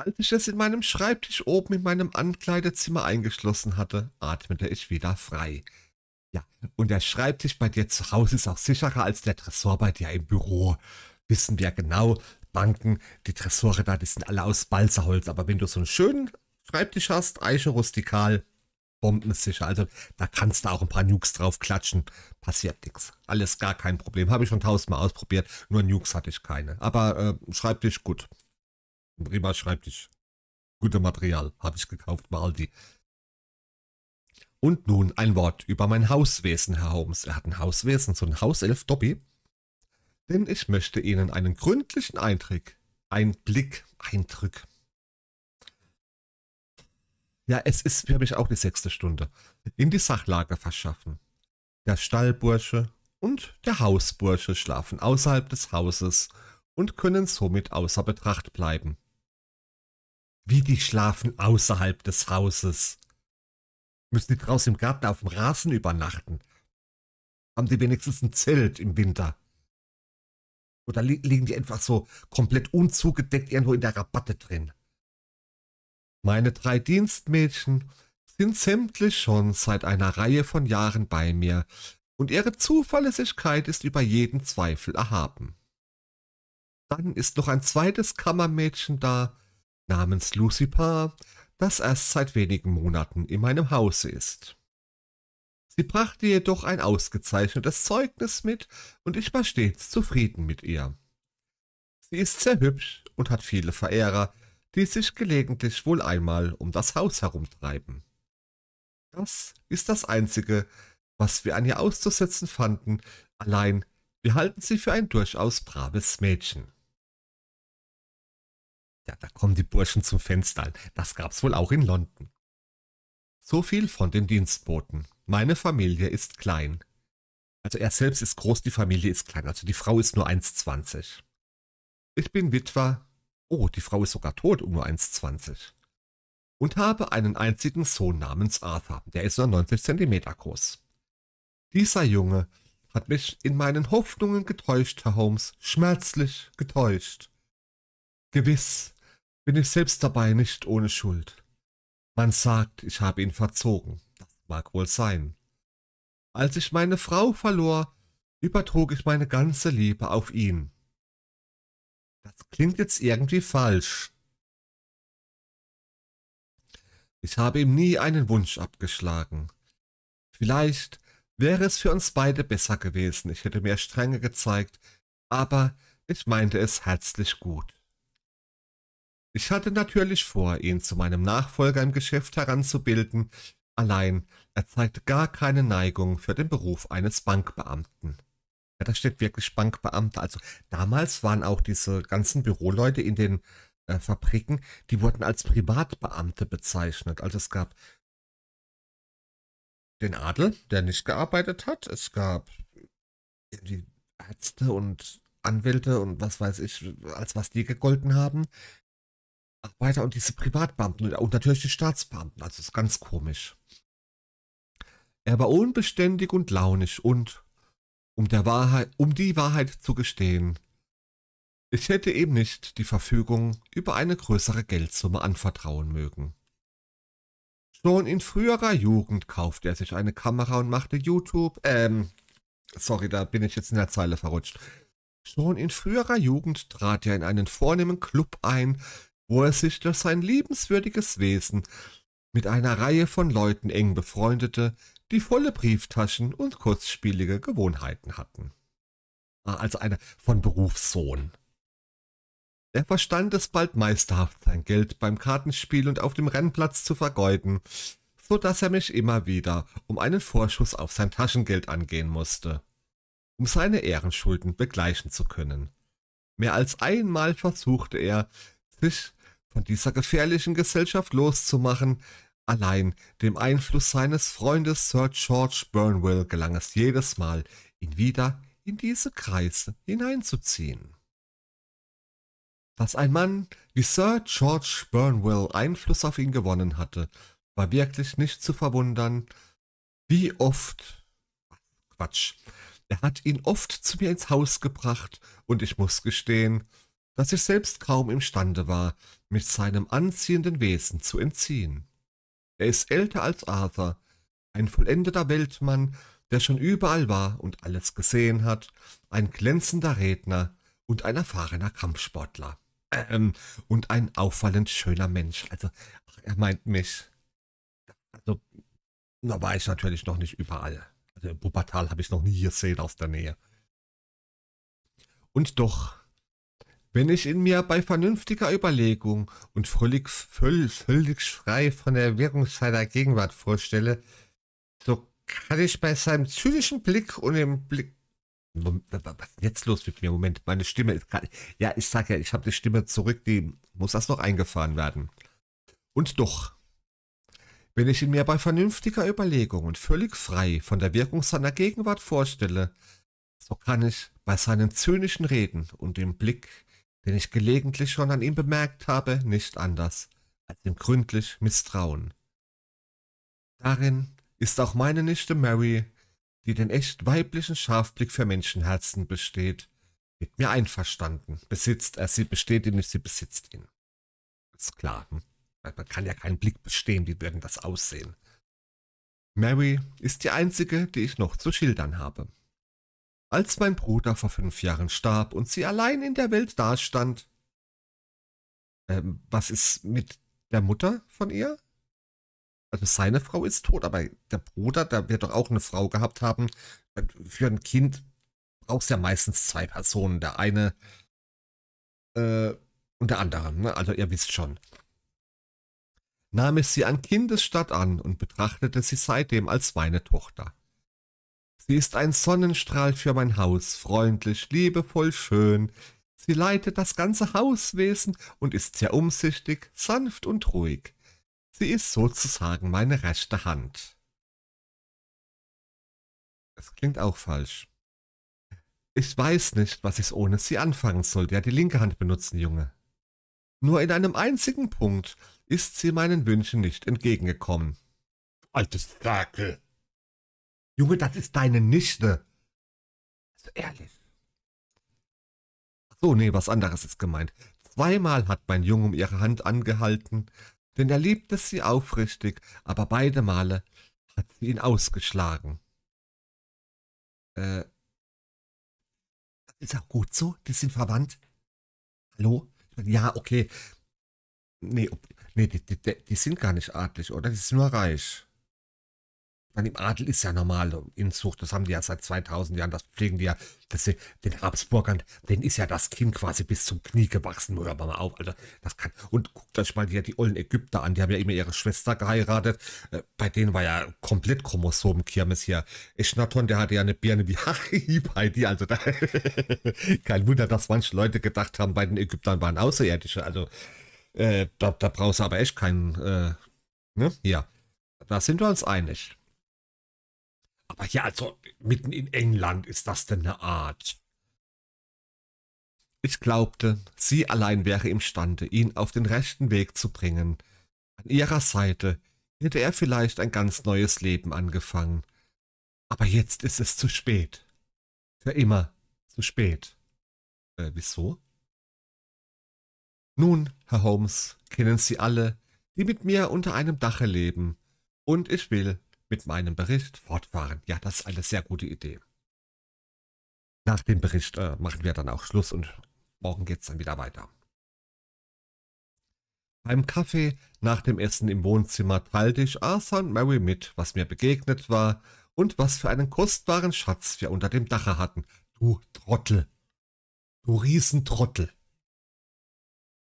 als ich es in meinem Schreibtisch oben in meinem Ankleidezimmer eingeschlossen hatte, atmete ich wieder frei. Ja, und der Schreibtisch bei dir zu Hause ist auch sicherer als der Tresor bei dir im Büro. Wissen wir genau, Banken, die Tresore da, die sind alle aus Balsaholz, aber wenn du so einen schönen Schreibtisch hast, Eiche rustikal, bombensicher. Also da kannst du auch ein paar Nukes drauf klatschen. Passiert nichts. Alles gar kein Problem. Habe ich schon tausendmal ausprobiert. Nur Nukes hatte ich keine. Aber äh, Schreibtisch gut ein prima Schreibtisch. Gute Material, habe ich gekauft bei Aldi. Und nun ein Wort über mein Hauswesen, Herr Holmes. Er hat ein Hauswesen, so ein Hauself Dobby. Denn ich möchte Ihnen einen gründlichen einen Blick, Eindruck. Ja, es ist für mich auch die sechste Stunde. In die Sachlage verschaffen. Der Stallbursche und der Hausbursche schlafen außerhalb des Hauses und können somit außer Betracht bleiben. Wie die schlafen außerhalb des Hauses. Müssen die draußen im Garten auf dem Rasen übernachten? Haben die wenigstens ein Zelt im Winter? Oder li liegen die einfach so komplett unzugedeckt irgendwo in der Rabatte drin? Meine drei Dienstmädchen sind sämtlich schon seit einer Reihe von Jahren bei mir, und ihre Zuverlässigkeit ist über jeden Zweifel erhaben. Dann ist noch ein zweites Kammermädchen da, namens Lucifer, das erst seit wenigen Monaten in meinem Hause ist. Sie brachte jedoch ein ausgezeichnetes Zeugnis mit und ich war stets zufrieden mit ihr. Sie ist sehr hübsch und hat viele Verehrer, die sich gelegentlich wohl einmal um das Haus herumtreiben. Das ist das Einzige, was wir an ihr auszusetzen fanden, allein wir halten sie für ein durchaus braves Mädchen. Ja, da kommen die Burschen zum Fenster. Das gab's wohl auch in London. So viel von den Dienstboten. Meine Familie ist klein. Also er selbst ist groß, die Familie ist klein. Also die Frau ist nur 1,20. Ich bin Witwer. Oh, die Frau ist sogar tot um nur 1,20. Und habe einen einzigen Sohn namens Arthur. Der ist nur 90 cm groß. Dieser Junge hat mich in meinen Hoffnungen getäuscht, Herr Holmes. Schmerzlich getäuscht. Gewiss bin ich selbst dabei nicht ohne Schuld. Man sagt, ich habe ihn verzogen. Das mag wohl sein. Als ich meine Frau verlor, übertrug ich meine ganze Liebe auf ihn. Das klingt jetzt irgendwie falsch. Ich habe ihm nie einen Wunsch abgeschlagen. Vielleicht wäre es für uns beide besser gewesen, ich hätte mehr Strenge gezeigt, aber ich meinte es herzlich gut. Ich hatte natürlich vor, ihn zu meinem Nachfolger im Geschäft heranzubilden, allein er zeigte gar keine Neigung für den Beruf eines Bankbeamten. Ja, da steht wirklich Bankbeamte. Also damals waren auch diese ganzen Büroleute in den äh, Fabriken, die wurden als Privatbeamte bezeichnet. Also es gab den Adel, der nicht gearbeitet hat. Es gab die Ärzte und Anwälte und was weiß ich, als was die gegolten haben. Arbeiter und diese Privatbeamten und natürlich die Staatsbeamten. Also ist ganz komisch. Er war unbeständig und launisch und, um, der Wahrheit, um die Wahrheit zu gestehen, ich hätte ihm nicht die Verfügung über eine größere Geldsumme anvertrauen mögen. Schon in früherer Jugend kaufte er sich eine Kamera und machte YouTube, ähm, sorry, da bin ich jetzt in der Zeile verrutscht. Schon in früherer Jugend trat er in einen vornehmen Club ein, wo er sich durch sein liebenswürdiges Wesen mit einer Reihe von Leuten eng befreundete, die volle Brieftaschen und kurzspielige Gewohnheiten hatten. Ah, als einer von Berufssohn. Er verstand es bald meisterhaft, sein Geld beim Kartenspiel und auf dem Rennplatz zu vergeuden, so dass er mich immer wieder um einen Vorschuss auf sein Taschengeld angehen musste, um seine Ehrenschulden begleichen zu können. Mehr als einmal versuchte er, sich von dieser gefährlichen Gesellschaft loszumachen. Allein dem Einfluss seines Freundes Sir George Burnwell gelang es jedes Mal, ihn wieder in diese Kreise hineinzuziehen. Dass ein Mann wie Sir George Burnwell Einfluss auf ihn gewonnen hatte, war wirklich nicht zu verwundern. Wie oft... Quatsch. Er hat ihn oft zu mir ins Haus gebracht und ich muss gestehen, dass ich selbst kaum imstande war, mit seinem anziehenden Wesen zu entziehen. Er ist älter als Arthur, ein vollendeter Weltmann, der schon überall war und alles gesehen hat, ein glänzender Redner und ein erfahrener Kampfsportler. Ähm, und ein auffallend schöner Mensch. Also, ach, er meint mich. Also, da war ich natürlich noch nicht überall. Also, Wuppertal habe ich noch nie gesehen aus der Nähe. Und doch, wenn ich in mir bei vernünftiger Überlegung und völlig, völlig, frei von der Wirkung seiner Gegenwart vorstelle, so kann ich bei seinem zynischen Blick und dem Blick. Was ist jetzt los mit mir? Moment, meine Stimme ist gerade. Ja, ich sag ja, ich habe die Stimme zurück, die muss erst noch eingefahren werden. Und doch, wenn ich ihn mir bei vernünftiger Überlegung und völlig frei von der Wirkung seiner Gegenwart vorstelle, so kann ich bei seinen zynischen Reden und dem Blick den ich gelegentlich schon an ihm bemerkt habe, nicht anders, als ihm gründlich misstrauen. Darin ist auch meine Nichte Mary, die den echt weiblichen Scharfblick für Menschenherzen besteht, mit mir einverstanden. Besitzt er sie, besteht ihn nicht, sie besitzt ihn. Ist klar. Hm? Man kann ja keinen Blick bestehen, wie würden das aussehen. Mary ist die einzige, die ich noch zu schildern habe. Als mein Bruder vor fünf Jahren starb und sie allein in der Welt dastand. Ähm, was ist mit der Mutter von ihr? Also seine Frau ist tot, aber der Bruder, da wird doch auch eine Frau gehabt haben. Äh, für ein Kind braucht es ja meistens zwei Personen. Der eine äh, und der andere. Ne? Also ihr wisst schon. Nahm ich sie an Kindesstatt an und betrachtete sie seitdem als meine Tochter. Sie ist ein Sonnenstrahl für mein Haus, freundlich, liebevoll, schön. Sie leitet das ganze Hauswesen und ist sehr umsichtig, sanft und ruhig. Sie ist sozusagen meine rechte Hand. Das klingt auch falsch. Ich weiß nicht, was ich ohne sie anfangen soll, der ja, die linke Hand benutzen, Junge. Nur in einem einzigen Punkt ist sie meinen Wünschen nicht entgegengekommen. Altes Ferkel! Junge, das ist deine Nichte. Also ehrlich. so, nee, was anderes ist gemeint. Zweimal hat mein Junge um ihre Hand angehalten, denn er liebte sie aufrichtig, aber beide Male hat sie ihn ausgeschlagen. Äh, ist auch gut so, die sind verwandt. Hallo? Ja, okay. Nee, nee die, die, die sind gar nicht adlig, oder? Die sind nur reich. Bei dem Adel ist ja normale Inzucht. Das haben die ja seit 2000 Jahren. Das pflegen die ja. Das, den Habsburgern, denen ist ja das Kind quasi bis zum Knie gewachsen. Hör mal auf, Alter. Das kann, und guckt euch mal die, die ollen Ägypter an. Die haben ja immer ihre Schwester geheiratet. Äh, bei denen war ja komplett Chromosomenkirmes hier. Echnaton, der hatte ja eine Birne wie Harry bei dir. Also da, kein Wunder, dass manche Leute gedacht haben, bei den Ägyptern waren Außerirdische. Also äh, da, da brauchst du aber echt keinen, äh, ne? Ja. Da sind wir uns einig. Aber ja, also mitten in England ist das denn eine Art. Ich glaubte, sie allein wäre imstande, ihn auf den rechten Weg zu bringen. An ihrer Seite hätte er vielleicht ein ganz neues Leben angefangen. Aber jetzt ist es zu spät. Für immer zu spät. Äh, wieso? Nun, Herr Holmes, kennen Sie alle, die mit mir unter einem Dache leben. Und ich will, mit meinem Bericht fortfahren. Ja, das ist eine sehr gute Idee. Nach dem Bericht äh, machen wir dann auch Schluss und morgen geht es dann wieder weiter. Beim Kaffee nach dem Essen im Wohnzimmer teilte ich Arthur und Mary mit, was mir begegnet war und was für einen kostbaren Schatz wir unter dem Dache hatten. Du Trottel. Du Riesentrottel.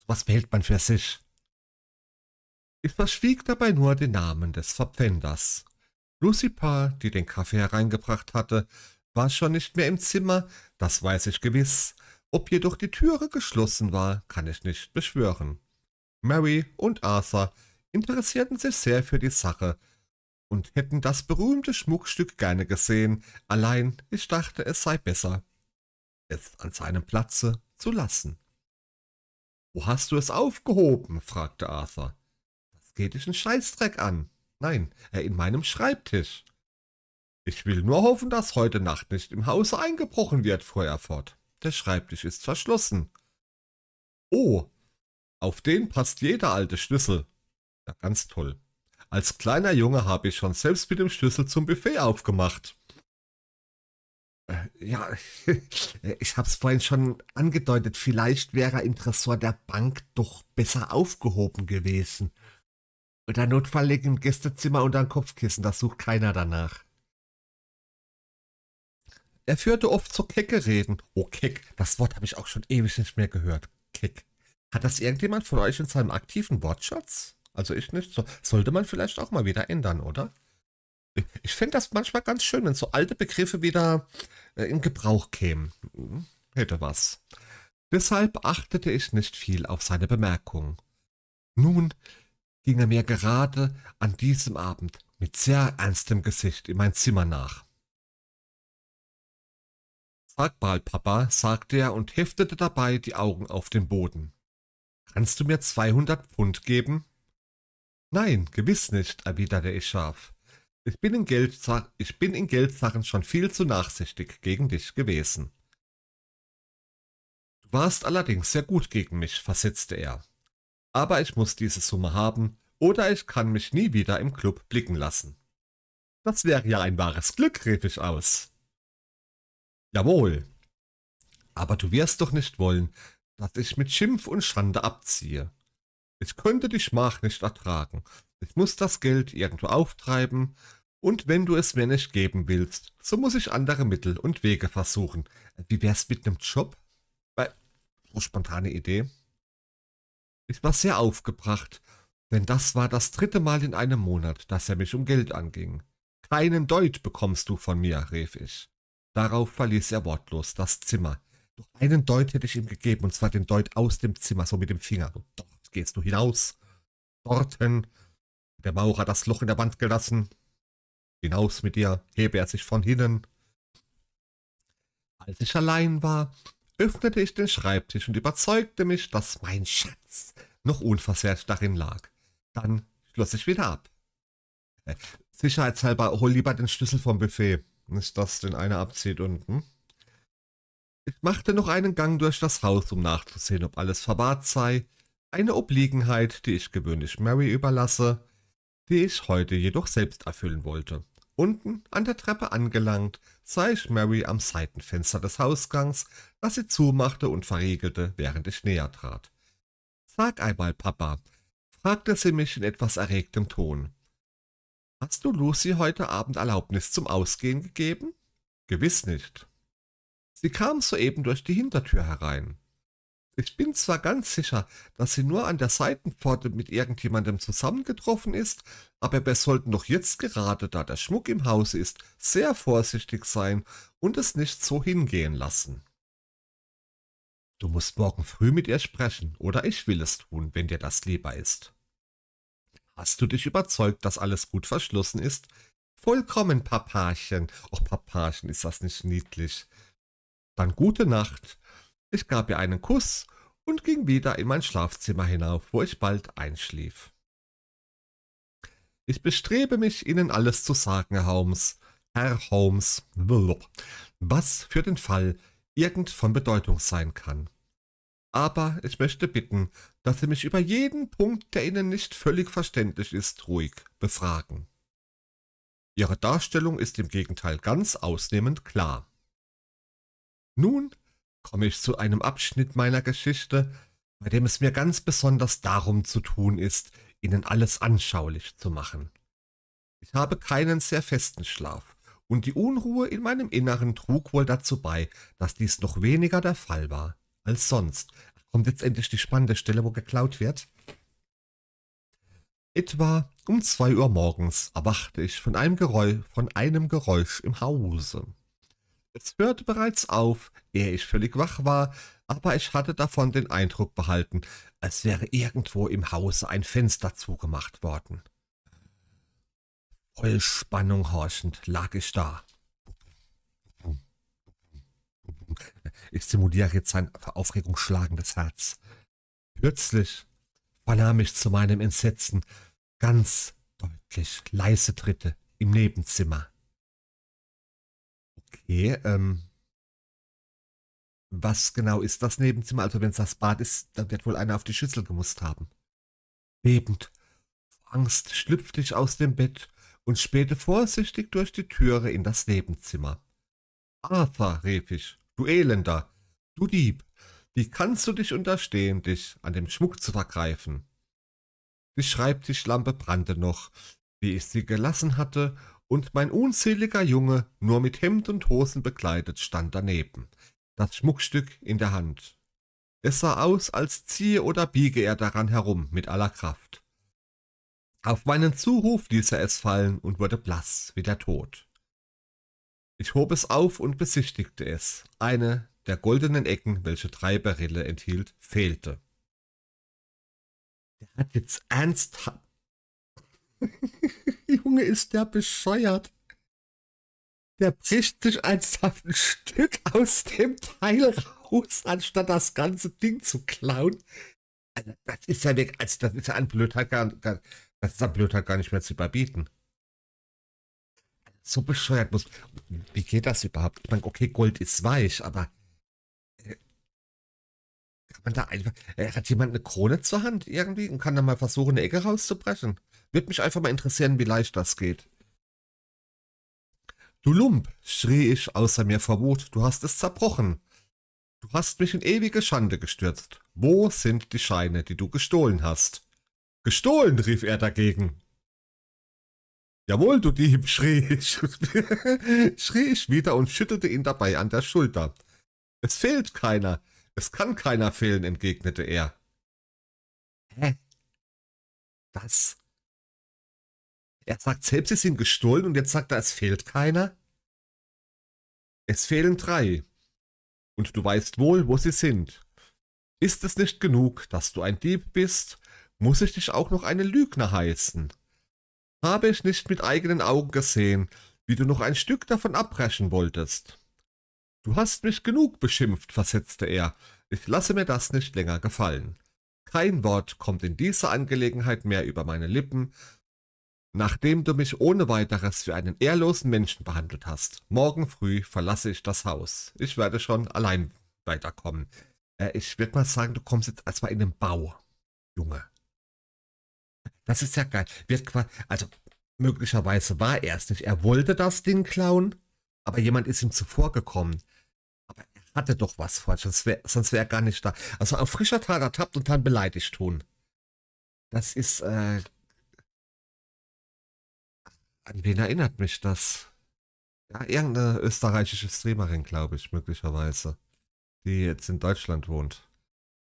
Was behält man für sich? Ich verschwieg dabei nur den Namen des Verpfänders. Lucy Parr, die den Kaffee hereingebracht hatte, war schon nicht mehr im Zimmer, das weiß ich gewiss. Ob jedoch die Türe geschlossen war, kann ich nicht beschwören. Mary und Arthur interessierten sich sehr für die Sache und hätten das berühmte Schmuckstück gerne gesehen, allein ich dachte, es sei besser, es an seinem Platze zu lassen. »Wo hast du es aufgehoben?« fragte Arthur. »Das geht dich einen Scheißdreck an.« Nein, äh, in meinem Schreibtisch. Ich will nur hoffen, dass heute Nacht nicht im Hause eingebrochen wird, fuhr er fort. Der Schreibtisch ist verschlossen. Oh, auf den passt jeder alte Schlüssel. Ja, ganz toll. Als kleiner Junge habe ich schon selbst mit dem Schlüssel zum Buffet aufgemacht. Äh, ja, ich habe es vorhin schon angedeutet, vielleicht wäre im Tresor der Bank doch besser aufgehoben gewesen. Unter Notfall legen im Gästezimmer unter ein Kopfkissen, das sucht keiner danach. Er führte oft zu Kecke-Reden. Oh, Keck, das Wort habe ich auch schon ewig nicht mehr gehört. Keck. Hat das irgendjemand von euch in seinem aktiven Wortschatz? Also ich nicht. So, sollte man vielleicht auch mal wieder ändern, oder? Ich finde das manchmal ganz schön, wenn so alte Begriffe wieder äh, in Gebrauch kämen. Hm, hätte was. Deshalb achtete ich nicht viel auf seine Bemerkung. Nun, ging er mir gerade an diesem Abend mit sehr ernstem Gesicht in mein Zimmer nach. Sag mal, Papa, sagte er und heftete dabei die Augen auf den Boden. Kannst du mir 200 Pfund geben? Nein, gewiss nicht, erwiderte ich scharf. Ich bin, in ich bin in Geldsachen schon viel zu nachsichtig gegen dich gewesen. Du warst allerdings sehr gut gegen mich, versetzte er aber ich muss diese Summe haben oder ich kann mich nie wieder im Club blicken lassen. Das wäre ja ein wahres Glück, rief ich aus. Jawohl. Aber du wirst doch nicht wollen, dass ich mit Schimpf und Schande abziehe. Ich könnte die Schmach nicht ertragen. Ich muss das Geld irgendwo auftreiben, und wenn du es mir nicht geben willst, so muss ich andere Mittel und Wege versuchen. Wie wär's mit nem Job? Bei oh, spontane Idee. Ich war sehr aufgebracht, denn das war das dritte Mal in einem Monat, dass er mich um Geld anging. Keinen Deut bekommst du von mir, rief ich. Darauf verließ er wortlos das Zimmer. Doch einen Deut hätte ich ihm gegeben, und zwar den Deut aus dem Zimmer, so mit dem Finger. Und dort gehst du hinaus. Dorten. Der Maurer hat das Loch in der Wand gelassen. Hinaus mit dir, hebe er sich von hinnen. Als ich allein war, öffnete ich den Schreibtisch und überzeugte mich, dass mein Schatz Platz noch unversehrt darin lag. Dann schloss ich wieder ab. Äh, sicherheitshalber, hol lieber den Schlüssel vom Buffet. Nicht, dass den einer abzieht unten. Hm? Ich machte noch einen Gang durch das Haus, um nachzusehen, ob alles verwahrt sei. Eine Obliegenheit, die ich gewöhnlich Mary überlasse, die ich heute jedoch selbst erfüllen wollte. Unten an der Treppe angelangt, sah ich Mary am Seitenfenster des Hausgangs, das sie zumachte und verriegelte, während ich näher trat. Sag einmal, Papa, fragte sie mich in etwas erregtem Ton. Hast du Lucy heute Abend Erlaubnis zum Ausgehen gegeben? Gewiss nicht. Sie kam soeben durch die Hintertür herein. Ich bin zwar ganz sicher, dass sie nur an der Seitenpforte mit irgendjemandem zusammengetroffen ist, aber wir sollten doch jetzt gerade, da der Schmuck im Hause ist, sehr vorsichtig sein und es nicht so hingehen lassen. Du musst morgen früh mit ihr sprechen, oder ich will es tun, wenn dir das lieber ist. Hast du dich überzeugt, dass alles gut verschlossen ist? Vollkommen, Papachen. Oh, Papachen, ist das nicht niedlich. Dann gute Nacht. Ich gab ihr einen Kuss und ging wieder in mein Schlafzimmer hinauf, wo ich bald einschlief. Ich bestrebe mich, Ihnen alles zu sagen, Herr Holmes. Herr Holmes, was für den Fall, irgend von Bedeutung sein kann. Aber ich möchte bitten, dass Sie mich über jeden Punkt, der Ihnen nicht völlig verständlich ist, ruhig befragen. Ihre Darstellung ist im Gegenteil ganz ausnehmend klar. Nun komme ich zu einem Abschnitt meiner Geschichte, bei dem es mir ganz besonders darum zu tun ist, Ihnen alles anschaulich zu machen. Ich habe keinen sehr festen Schlaf und die Unruhe in meinem Inneren trug wohl dazu bei, dass dies noch weniger der Fall war als sonst. kommt jetzt endlich die spannende Stelle, wo geklaut wird. Etwa um zwei Uhr morgens erwachte ich von einem Geräusch, von einem Geräusch im Hause. Es hörte bereits auf, ehe ich völlig wach war, aber ich hatte davon den Eindruck behalten, als wäre irgendwo im Hause ein Fenster zugemacht worden. Voll Spannung horchend lag ich da. Ich simuliere jetzt sein vor Aufregung schlagendes Herz. Plötzlich vernahm ich zu meinem Entsetzen ganz deutlich leise Tritte im Nebenzimmer. Okay, ähm, was genau ist das Nebenzimmer? Also wenn es das Bad ist, dann wird wohl einer auf die Schüssel gemusst haben. Bebend, Angst schlüpfte ich aus dem Bett und spähte vorsichtig durch die Türe in das Nebenzimmer. Arthur, rief ich, du Elender, du Dieb, wie kannst du dich unterstehen, dich an dem Schmuck zu vergreifen? Die Schreibtischlampe brannte noch, wie ich sie gelassen hatte, und mein unzähliger Junge, nur mit Hemd und Hosen bekleidet, stand daneben, das Schmuckstück in der Hand. Es sah aus, als ziehe oder biege er daran herum mit aller Kraft. Auf meinen Zuruf ließ er es fallen und wurde blass wie der Tod. Ich hob es auf und besichtigte es. Eine der goldenen Ecken, welche drei Barille enthielt, fehlte. Der hat jetzt ernsthaft. Junge, ist der bescheuert. Der bricht sich ernsthaft ein Stück aus dem Teil raus, anstatt das ganze Ding zu klauen. Also das ist ja weg, also das ist ja ein Blödheit. Das ist blöd halt gar nicht mehr zu überbieten. So bescheuert muss. Wie geht das überhaupt? Ich meine, okay, Gold ist weich, aber. Äh, kann man da einfach. Äh, hat jemand eine Krone zur Hand irgendwie und kann da mal versuchen, eine Ecke rauszubrechen? Würde mich einfach mal interessieren, wie leicht das geht. Du Lump, schrie ich außer mir vor Wut, du hast es zerbrochen. Du hast mich in ewige Schande gestürzt. Wo sind die Scheine, die du gestohlen hast? Gestohlen, rief er dagegen. Jawohl, du Dieb, schrie ich, schrie ich wieder und schüttelte ihn dabei an der Schulter. Es fehlt keiner, es kann keiner fehlen, entgegnete er. Hä? Was? Er sagt selbst, es sind gestohlen und jetzt sagt er, es fehlt keiner? Es fehlen drei. Und du weißt wohl, wo sie sind. Ist es nicht genug, dass du ein Dieb bist muss ich dich auch noch eine Lügner heißen. Habe ich nicht mit eigenen Augen gesehen, wie du noch ein Stück davon abbrechen wolltest. Du hast mich genug beschimpft, versetzte er, ich lasse mir das nicht länger gefallen. Kein Wort kommt in dieser Angelegenheit mehr über meine Lippen, nachdem du mich ohne weiteres für einen ehrlosen Menschen behandelt hast. Morgen früh verlasse ich das Haus. Ich werde schon allein weiterkommen. Äh, ich würde mal sagen, du kommst jetzt erstmal in den Bau, Junge. Das ist ja geil. Wird also möglicherweise war er es nicht. Er wollte das Ding klauen, aber jemand ist ihm zuvor gekommen. Aber er hatte doch was vor, sonst wäre wär er gar nicht da. Also auf frischer Tat ertappt und dann beleidigt tun. Das ist, äh, an wen erinnert mich das? Ja, irgendeine österreichische Streamerin, glaube ich, möglicherweise. Die jetzt in Deutschland wohnt.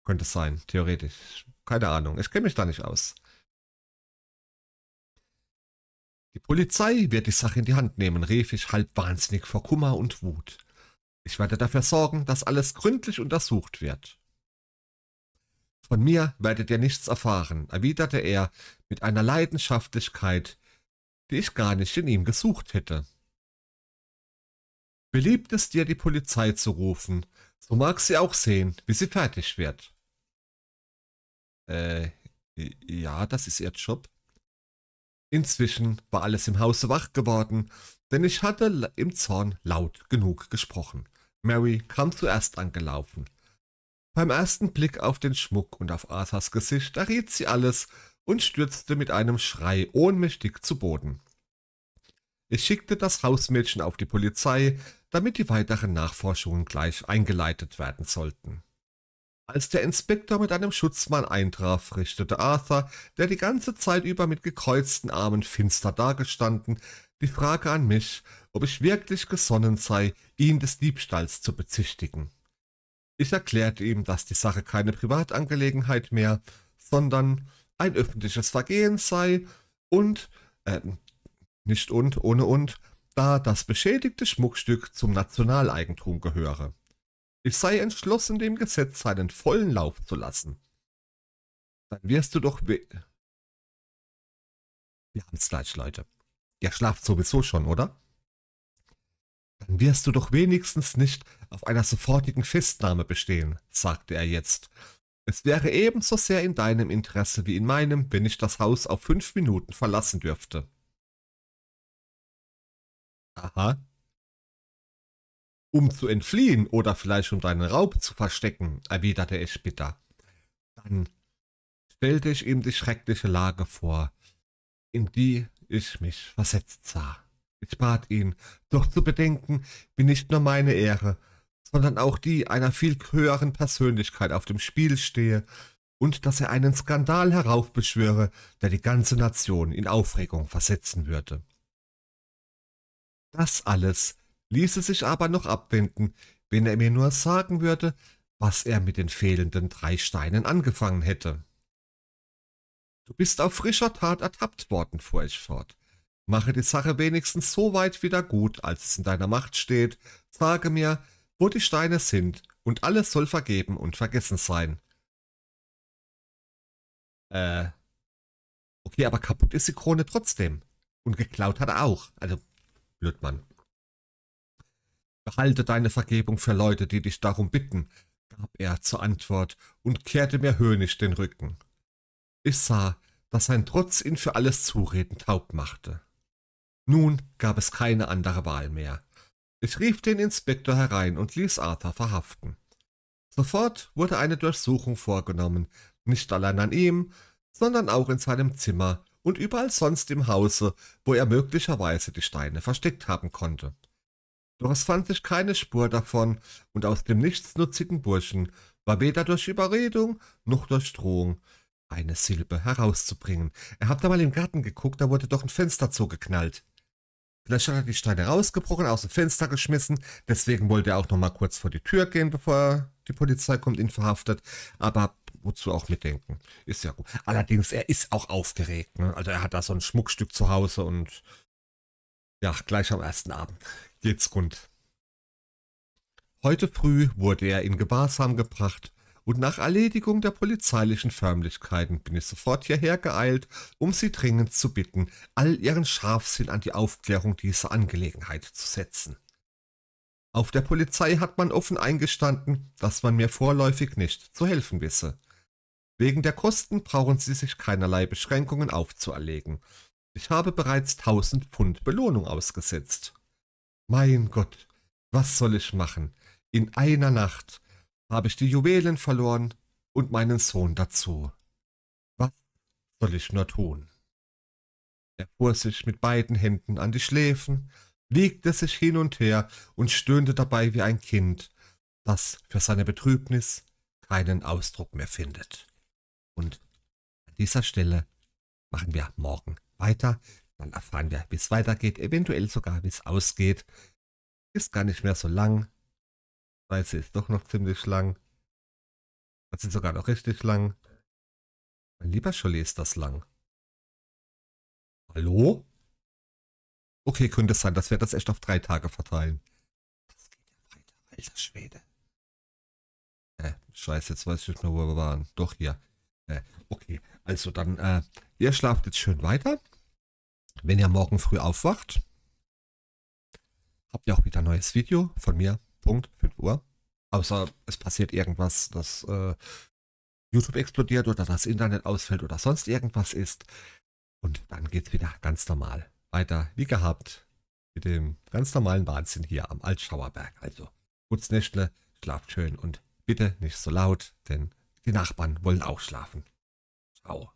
Könnte sein, theoretisch. Keine Ahnung, ich kenne mich da nicht aus. Die Polizei wird die Sache in die Hand nehmen, rief ich halb wahnsinnig vor Kummer und Wut. Ich werde dafür sorgen, dass alles gründlich untersucht wird. Von mir werdet ihr nichts erfahren, erwiderte er mit einer Leidenschaftlichkeit, die ich gar nicht in ihm gesucht hätte. Beliebt es dir, die Polizei zu rufen, so mag sie auch sehen, wie sie fertig wird. Äh, ja, das ist ihr Job. Inzwischen war alles im Hause wach geworden, denn ich hatte im Zorn laut genug gesprochen. Mary kam zuerst angelaufen. Beim ersten Blick auf den Schmuck und auf Arthas Gesicht erriet sie alles und stürzte mit einem Schrei ohnmächtig zu Boden. Ich schickte das Hausmädchen auf die Polizei, damit die weiteren Nachforschungen gleich eingeleitet werden sollten. Als der Inspektor mit einem Schutzmann eintraf, richtete Arthur, der die ganze Zeit über mit gekreuzten Armen finster dagestanden, die Frage an mich, ob ich wirklich gesonnen sei, ihn des Diebstahls zu bezichtigen. Ich erklärte ihm, dass die Sache keine Privatangelegenheit mehr, sondern ein öffentliches Vergehen sei und, äh, nicht und, ohne und, da das beschädigte Schmuckstück zum Nationaleigentum gehöre. Ich sei entschlossen, dem Gesetz seinen vollen Lauf zu lassen. Dann wirst du doch... We Wir haben es gleich, Leute. Der schlaft sowieso schon, oder? Dann wirst du doch wenigstens nicht auf einer sofortigen Festnahme bestehen, sagte er jetzt. Es wäre ebenso sehr in deinem Interesse wie in meinem, wenn ich das Haus auf fünf Minuten verlassen dürfte. Aha, um zu entfliehen oder vielleicht um deinen Raub zu verstecken, erwiderte ich bitter. Dann stellte ich ihm die schreckliche Lage vor, in die ich mich versetzt sah. Ich bat ihn, doch zu bedenken, wie nicht nur meine Ehre, sondern auch die einer viel höheren Persönlichkeit auf dem Spiel stehe und dass er einen Skandal heraufbeschwöre, der die ganze Nation in Aufregung versetzen würde. Das alles ließe sich aber noch abwenden, wenn er mir nur sagen würde, was er mit den fehlenden drei Steinen angefangen hätte. Du bist auf frischer Tat ertappt worden, fuhr ich fort. Mache die Sache wenigstens so weit wieder gut, als es in deiner Macht steht, sage mir, wo die Steine sind, und alles soll vergeben und vergessen sein. Äh. Okay, aber kaputt ist die Krone trotzdem. Und geklaut hat er auch. Also, Blödmann. Behalte deine Vergebung für Leute, die dich darum bitten, gab er zur Antwort und kehrte mir höhnisch den Rücken. Ich sah, dass sein Trotz ihn für alles Zureden taub machte. Nun gab es keine andere Wahl mehr. Ich rief den Inspektor herein und ließ Arthur verhaften. Sofort wurde eine Durchsuchung vorgenommen, nicht allein an ihm, sondern auch in seinem Zimmer und überall sonst im Hause, wo er möglicherweise die Steine versteckt haben konnte. Doch es fand sich keine Spur davon, und aus dem nichtsnutzigen Burschen war weder durch Überredung noch durch Drohung eine Silbe herauszubringen. Er hat da mal im Garten geguckt, da wurde doch ein Fenster zugeknallt. Vielleicht hat er die Steine rausgebrochen, aus dem Fenster geschmissen, deswegen wollte er auch noch mal kurz vor die Tür gehen, bevor die Polizei kommt, ihn verhaftet. Aber wozu auch mitdenken, ist ja gut. Allerdings, er ist auch aufgeregt. Ne? Also er hat da so ein Schmuckstück zu Hause und ja, gleich am ersten Abend geht's rund. Heute früh wurde er in Gebarsam gebracht und nach Erledigung der polizeilichen Förmlichkeiten bin ich sofort hierher geeilt, um Sie dringend zu bitten, all Ihren Scharfsinn an die Aufklärung dieser Angelegenheit zu setzen. Auf der Polizei hat man offen eingestanden, dass man mir vorläufig nicht zu helfen wisse. Wegen der Kosten brauchen Sie sich keinerlei Beschränkungen aufzuerlegen. Ich habe bereits 1000 Pfund Belohnung ausgesetzt. Mein Gott, was soll ich machen? In einer Nacht habe ich die Juwelen verloren und meinen Sohn dazu. Was soll ich nur tun? Er fuhr sich mit beiden Händen an die Schläfen, wiegte sich hin und her und stöhnte dabei wie ein Kind, das für seine Betrübnis keinen Ausdruck mehr findet. Und an dieser Stelle machen wir morgen weiter. Dann erfahren wir, wie es weitergeht, eventuell sogar, wie es ausgeht. Ist gar nicht mehr so lang. Reise ist doch noch ziemlich lang. Das sind sogar noch richtig lang. Mein lieber Scholli ist das lang. Hallo? Okay, könnte es sein, dass wir das echt auf drei Tage verteilen. Das geht ja weiter, alter Schwede. Äh, scheiße, jetzt weiß ich nicht mehr, wo wir waren. Doch hier. Äh, okay, also dann, äh, ihr schlaft jetzt schön weiter. Wenn ihr morgen früh aufwacht, habt ihr auch wieder ein neues Video von mir, Punkt 5 Uhr. Außer es passiert irgendwas, dass äh, YouTube explodiert oder das Internet ausfällt oder sonst irgendwas ist. Und dann geht's wieder ganz normal weiter, wie gehabt, mit dem ganz normalen Wahnsinn hier am Altschauerberg. Also, gut's Nächtle, schlaft schön und bitte nicht so laut, denn die Nachbarn wollen auch schlafen. Ciao.